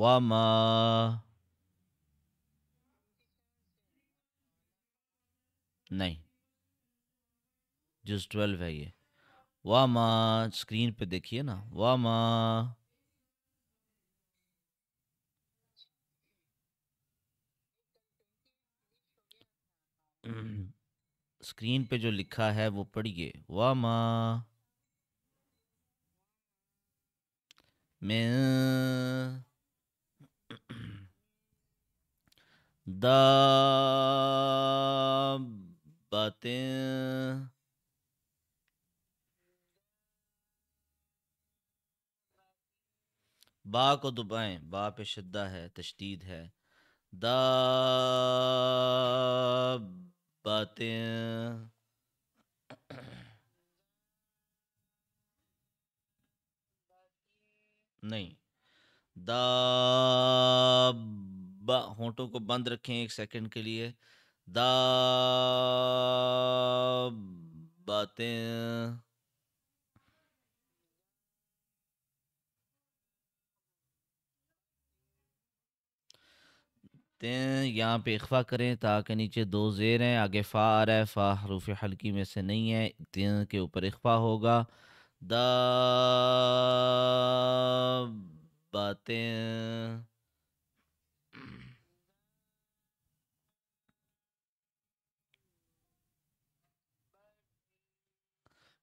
وما نہیں ٹویلو ہے یہ واہ ماں اسکرین پہ دیکھیے نا و اسکرین پہ جو لکھا ہے وہ پڑھیے من با کو دبائیں با پہ شدہ ہے تشدید ہے نہیں دا با ہونٹوں کو بند رکھیں ایک سیکنڈ کے لیے دا باتیں یہاں پہ اخوا کریں تاکہ نیچے دو زیر ہیں آگے فا آ رہا ہے فا حروف حلقی میں سے نہیں ہے تین کے اوپر اخوا ہوگا دا باتیں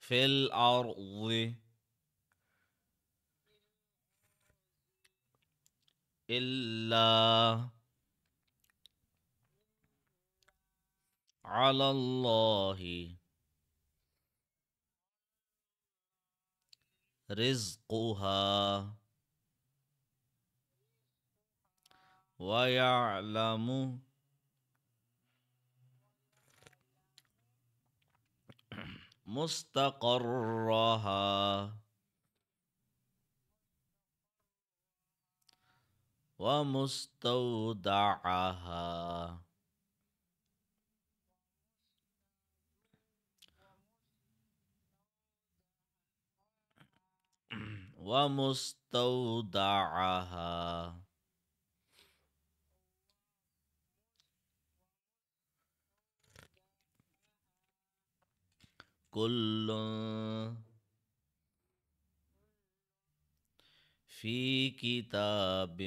في الأرض إلا على الله رزقها ويعلم مستقرها ومستودعها ومستودعها كل في كتاب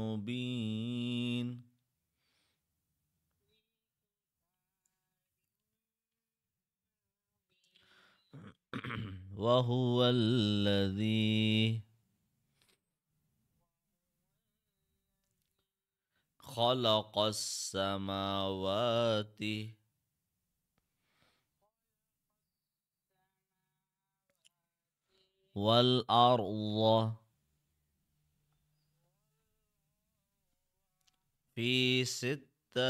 مبين وهو الذي خلق السماوات والأرض في ستة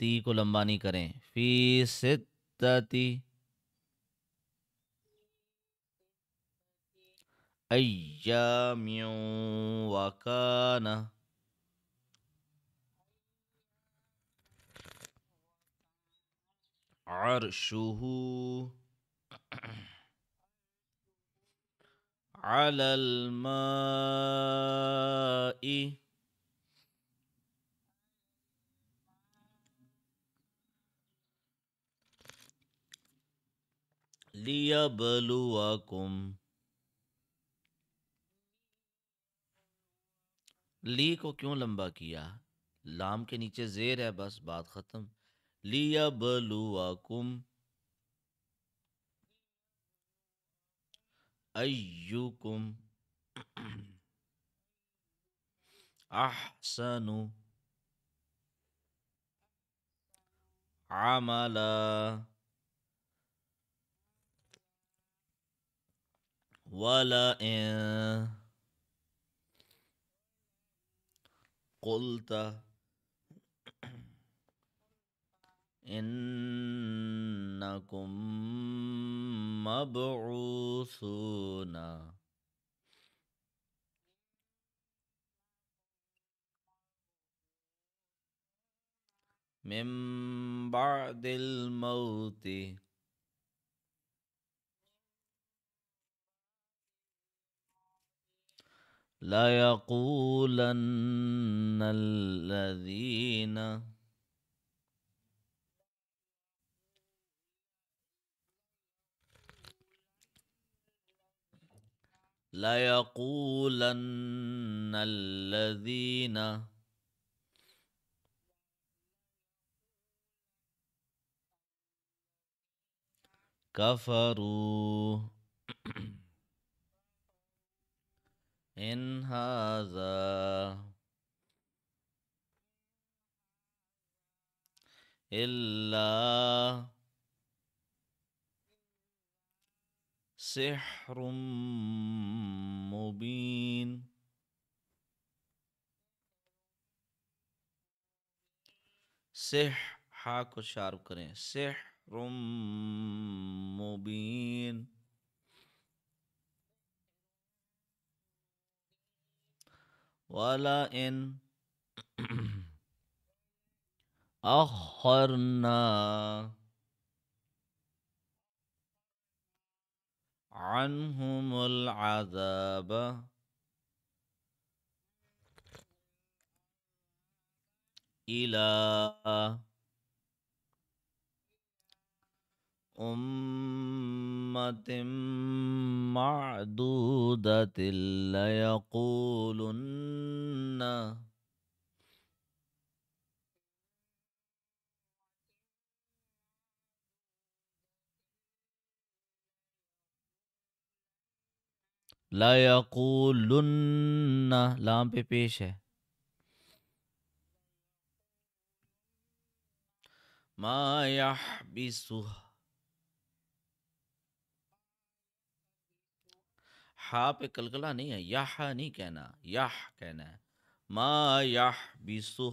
ती को लंबा नहीं करें फी सिद्धति अय्याम्यो वकाना عرشه علی الماء لیبلوکم لی کو کیوں لمبا کیا لام کے نیچے زیر ہے بس بات ختم ليبلوكم أيكم أحسن عملا ولئن قلت إنكم مبعوثون من بعد الموت ليقولن الذين ليقولن الذين كفروا إن هذا إلا سحر مبين سح ہا کو شارپ کریں سحر مبین ولا ان أخرنا عنهم العذاب إلى أمة معدودة ليقولن لا يقولن لام پہ پیش ہے ما يحبسو ہا پہ کلکلا نہیں ہے یح نہیں کہنا یح کہنا ہے ما يحبسو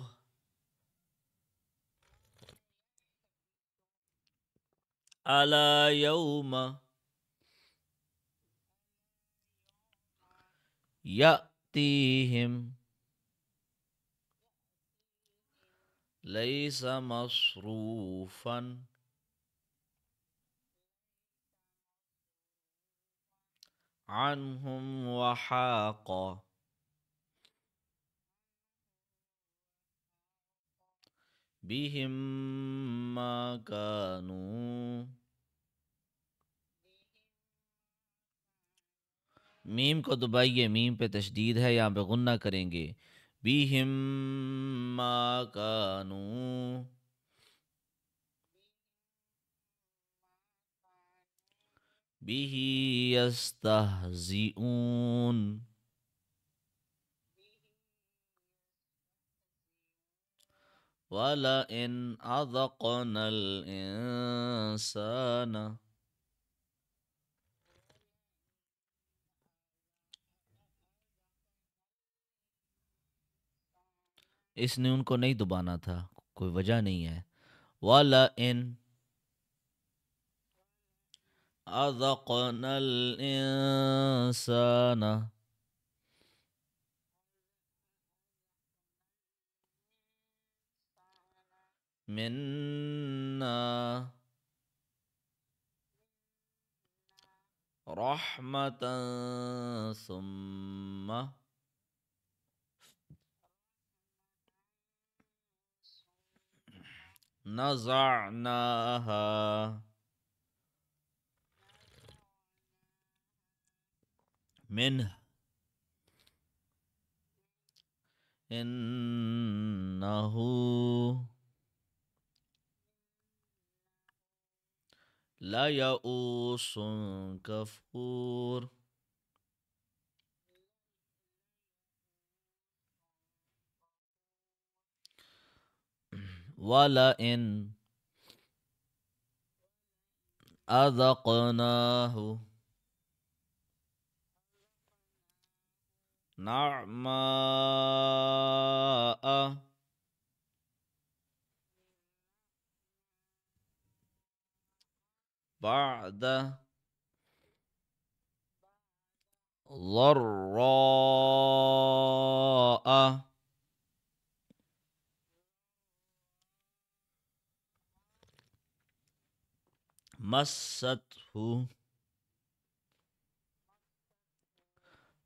على يوم يأتيهم ليس مصروفا عنهم وحاق بهم ما كانوا میم کو دبائیے میم پہ تشدید ہے یا بغنہ کریں گے بی ہم ما کانو بی یستہزئون وَلَئِنْ أَذَقْنَا الْإِنسَانَ اس نے ان کو نہیں دبانا تھا کوئی وجہ نہیں ہے والا ان الانسان منا رحمه ثم نزعناها منه إنه لا يئوس كفور ولئن أذقناه نعماء بعد ضراء مسته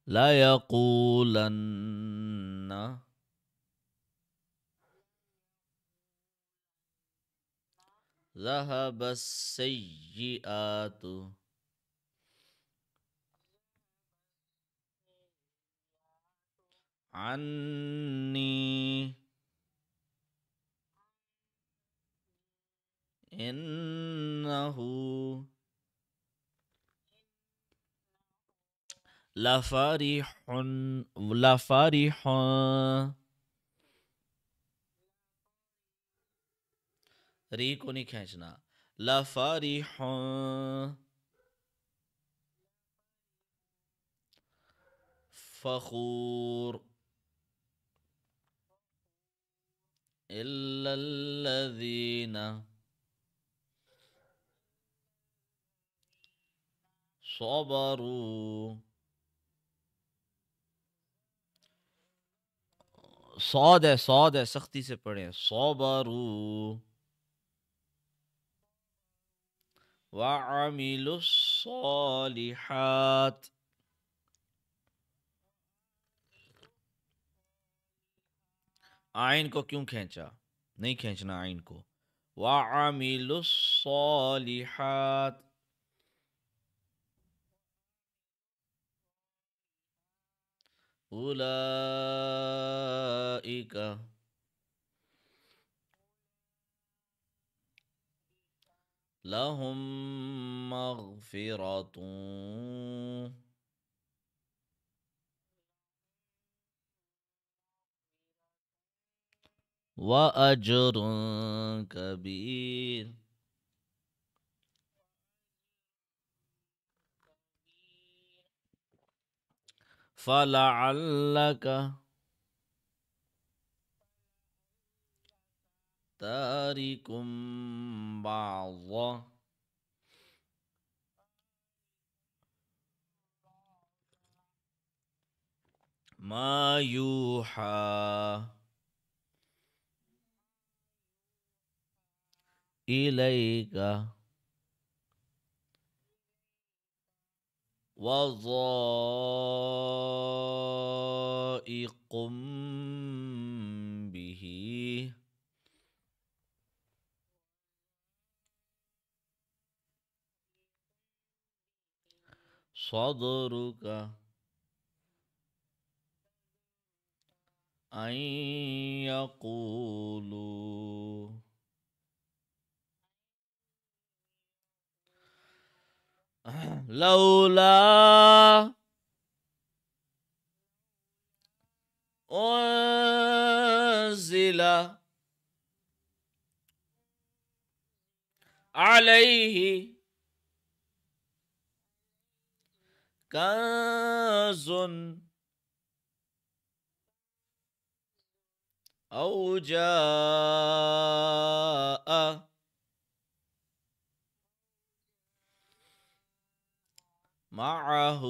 ليقولن ذهب السيئات عني إنه لفرح لفرح ريكو को नहीं فخور إلا الذين صبروا برو سعود ہے سعود ہے سختی سے پڑھیں صبروا بارو واہ آئین کو کیوں کھینچا نہیں کھینچنا آئین کو واہیل سالی أولئك لهم مغفرة وأجر كبير فلعلك تارك بعض ما يوحى إليك وضائق به صدرك أن يقولوا لولا أنزل عليه كنز أو جاء معه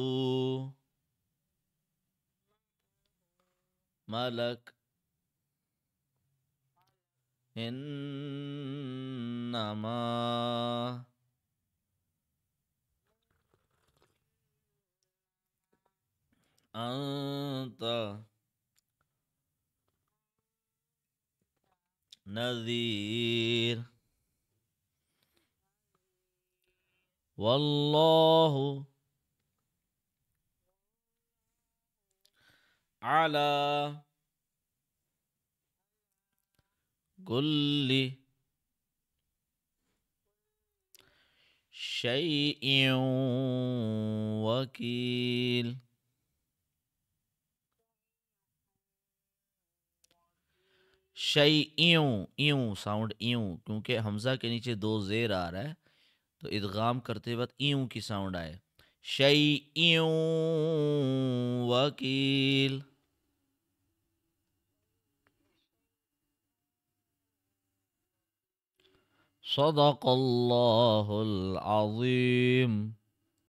ملك إنما أنت نذير والله علی کل شيء وكيل شع ایوں ایوں ساؤنڈ ایوں کیونکہ حمزہ کے نیچے دو زیر آ رہا ہے تو ادغام کرتے وقت ایوں کی ساؤنڈ آئے ایوں وکیل صدق الله العظيم